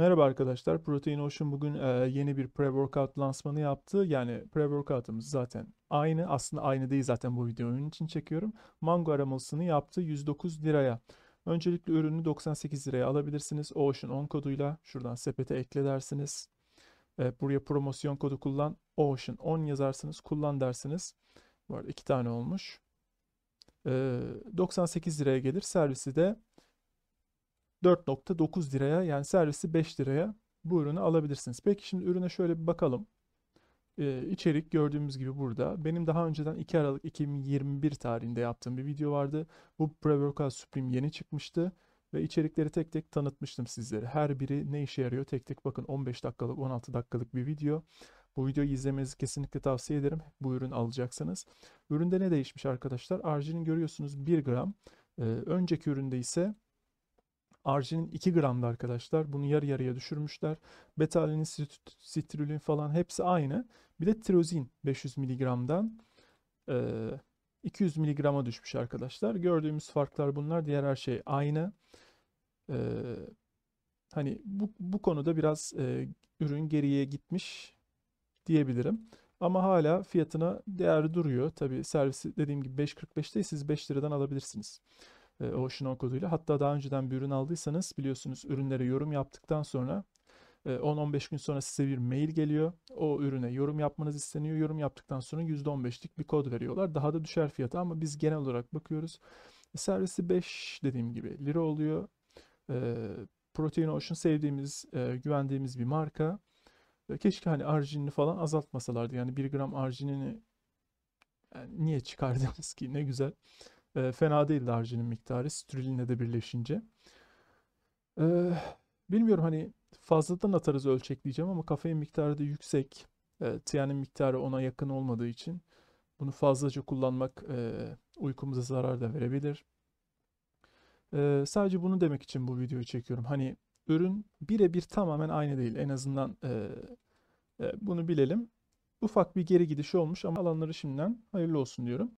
Merhaba arkadaşlar, Protein Ocean bugün e, yeni bir pre-workout lansmanı yaptı. Yani pre-workout'ımız zaten aynı, aslında aynı değil zaten bu videoyu için çekiyorum. Mango aramalısını yaptı 109 liraya. Öncelikle ürünü 98 liraya alabilirsiniz. Ocean 10 koduyla şuradan sepete ekle dersiniz. E, buraya promosyon kodu kullan, Ocean 10 yazarsınız, kullan dersiniz. Bu arada iki tane olmuş. E, 98 liraya gelir, servisi de 4.9 liraya yani servisi 5 liraya bu ürünü alabilirsiniz. Peki şimdi ürüne şöyle bir bakalım. Ee, içerik gördüğümüz gibi burada. Benim daha önceden 2 Aralık 2021 tarihinde yaptığım bir video vardı. Bu Pre-Workout Supreme yeni çıkmıştı. Ve içerikleri tek tek tanıtmıştım sizlere. Her biri ne işe yarıyor tek tek bakın 15 dakikalık 16 dakikalık bir video. Bu videoyu izlemenizi kesinlikle tavsiye ederim. Bu ürün alacaksanız. Üründe ne değişmiş arkadaşlar? Arginin görüyorsunuz 1 gram. Ee, önceki üründe ise Arginin 2 gramdı arkadaşlar. Bunu yarı yarıya düşürmüşler. Beta alanin, sitrilin falan hepsi aynı. Bir de tirozin 500 miligramdan 200 miligrama düşmüş arkadaşlar. Gördüğümüz farklar bunlar. Diğer her şey aynı. Ee, hani bu, bu konuda biraz e, ürün geriye gitmiş diyebilirim. Ama hala fiyatına değer duruyor. Tabi servisi dediğim gibi 5.45'te siz 5 liradan alabilirsiniz. E, Ocean koduyla. Hatta daha önceden bir ürün aldıysanız biliyorsunuz ürünlere yorum yaptıktan sonra 10-15 e, gün sonra size bir mail geliyor. O ürüne yorum yapmanız isteniyor. Yorum yaptıktan sonra %15'lik bir kod veriyorlar. Daha da düşer fiyatı ama biz genel olarak bakıyoruz. E, servisi 5 dediğim gibi lira oluyor. Protein Ocean sevdiğimiz, güvendiğimiz bir marka. Keşke hani arginini falan azaltmasalardı. Yani 1 gram arginini yani niye çıkardınız ki? Ne güzel. E, fena değil harcının miktarı strilinle de birleşince. E, bilmiyorum hani fazladan atarız ölçekleyeceğim ama kafein miktarı da yüksek. E, ee, tianin miktarı ona yakın olmadığı için bunu fazlaca kullanmak e, uykumuza zarar da verebilir. E, sadece bunu demek için bu videoyu çekiyorum. Hani ürün birebir tamamen aynı değil. En azından e, e, bunu bilelim. Ufak bir geri gidiş olmuş ama alanları şimdiden hayırlı olsun diyorum.